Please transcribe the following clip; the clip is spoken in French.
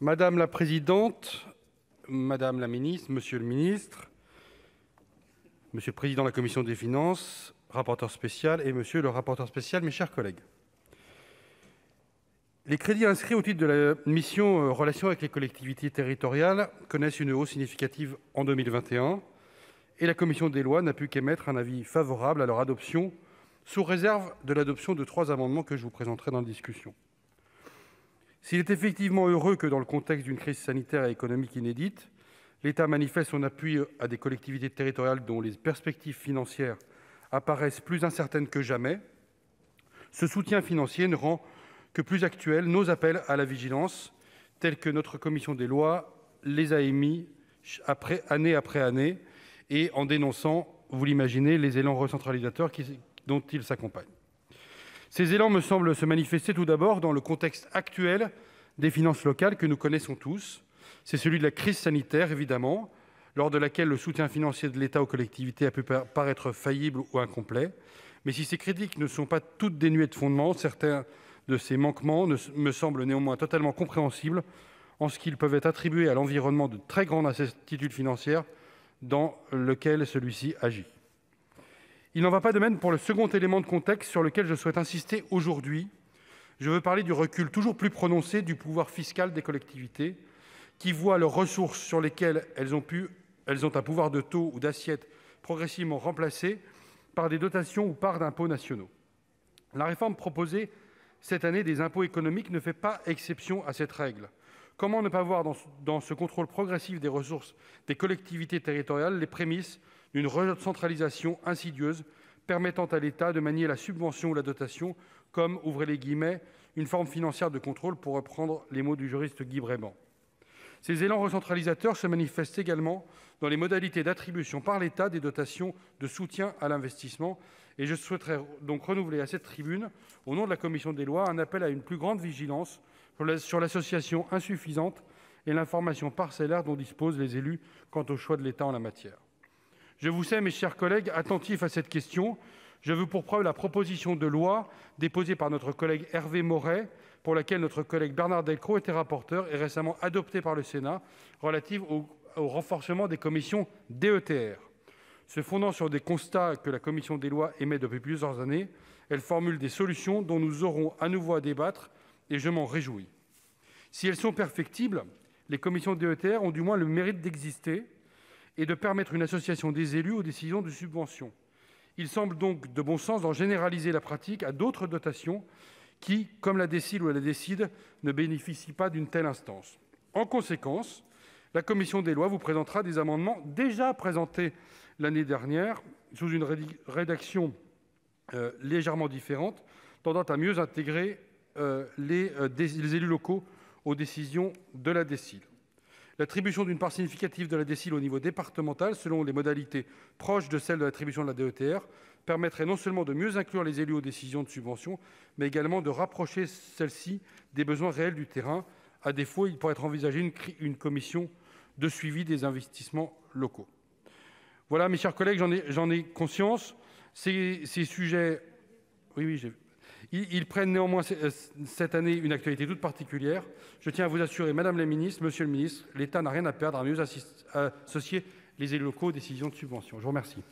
Madame la présidente, madame la ministre, monsieur le ministre, monsieur le président de la commission des finances, rapporteur spécial, et monsieur le rapporteur spécial, mes chers collègues, les crédits inscrits au titre de la mission euh, « Relations avec les collectivités territoriales » connaissent une hausse significative en 2021 et la commission des lois n'a pu qu'émettre un avis favorable à leur adoption, sous réserve de l'adoption de trois amendements que je vous présenterai dans la discussion. S'il est effectivement heureux que, dans le contexte d'une crise sanitaire et économique inédite, l'État manifeste son appui à des collectivités territoriales dont les perspectives financières apparaissent plus incertaines que jamais, ce soutien financier ne rend que plus actuels nos appels à la vigilance, tels que notre commission des lois les a émis année après année, et en dénonçant, vous l'imaginez, les élans recentralisateurs dont ils s'accompagnent. Ces élans me semblent se manifester tout d'abord dans le contexte actuel des finances locales, que nous connaissons tous. C'est celui de la crise sanitaire, évidemment, lors de laquelle le soutien financier de l'État aux collectivités a pu paraître faillible ou incomplet. Mais si ces critiques ne sont pas toutes dénuées de fondement, certains de ces manquements me semblent néanmoins totalement compréhensibles en ce qu'ils peuvent être attribués à l'environnement de très grande incertitude financière dans lequel celui-ci agit. Il n'en va pas de même pour le second élément de contexte sur lequel je souhaite insister aujourd'hui. Je veux parler du recul toujours plus prononcé du pouvoir fiscal des collectivités, qui voient leurs ressources sur lesquelles elles ont un pouvoir de taux ou d'assiette progressivement remplacées par des dotations ou parts d'impôts nationaux. La réforme proposée cette année des impôts économiques ne fait pas exception à cette règle. Comment ne pas voir dans ce contrôle progressif des ressources des collectivités territoriales les prémices d'une recentralisation insidieuse permettant à l'État de manier la subvention ou la dotation comme « ouvrez les guillemets, une forme financière de contrôle », pour reprendre les mots du juriste Guy Bréban. Ces élans recentralisateurs se manifestent également dans les modalités d'attribution par l'État des dotations de soutien à l'investissement. Et Je souhaiterais donc renouveler à cette tribune, au nom de la commission des lois, un appel à une plus grande vigilance sur l'association insuffisante et l'information parcellaire dont disposent les élus quant au choix de l'État en la matière. Je vous sais, mes chers collègues, attentifs à cette question. je veux pour preuve la proposition de loi déposée par notre collègue Hervé Moret, pour laquelle notre collègue Bernard Delcroix était rapporteur et récemment adoptée par le Sénat, relative au, au renforcement des commissions DETR. Se fondant sur des constats que la commission des lois émet depuis plusieurs années, elle formule des solutions dont nous aurons à nouveau à débattre, et je m'en réjouis. Si elles sont perfectibles, les commissions DETR ont du moins le mérite d'exister et de permettre une association des élus aux décisions de subvention. Il semble donc de bon sens d'en généraliser la pratique à d'autres dotations qui, comme la décile ou la décide, ne bénéficient pas d'une telle instance. En conséquence, la commission des lois vous présentera des amendements déjà présentés l'année dernière, sous une rédaction euh, légèrement différente, tendant à mieux intégrer euh, euh, les, élus locaux aux décisions de la décile l'attribution d'une part significative de la Décile au niveau départemental, selon les modalités proches de celles de l'attribution de la DETR, permettrait non seulement de mieux inclure les élus aux décisions de subvention, mais également de rapprocher celles-ci des besoins réels du terrain. À défaut, il pourrait être envisagé une commission de suivi des investissements locaux. Voilà, mes chers collègues, j'en ai, conscience. Ces, ces sujets... Oui, oui, j'ai ils prennent néanmoins euh, cette année une actualité toute particulière. Je tiens à vous assurer, madame la ministre, monsieur le ministre, l'État n'a rien à perdre à mieux associer les élus locaux aux décisions de subvention. Je vous remercie.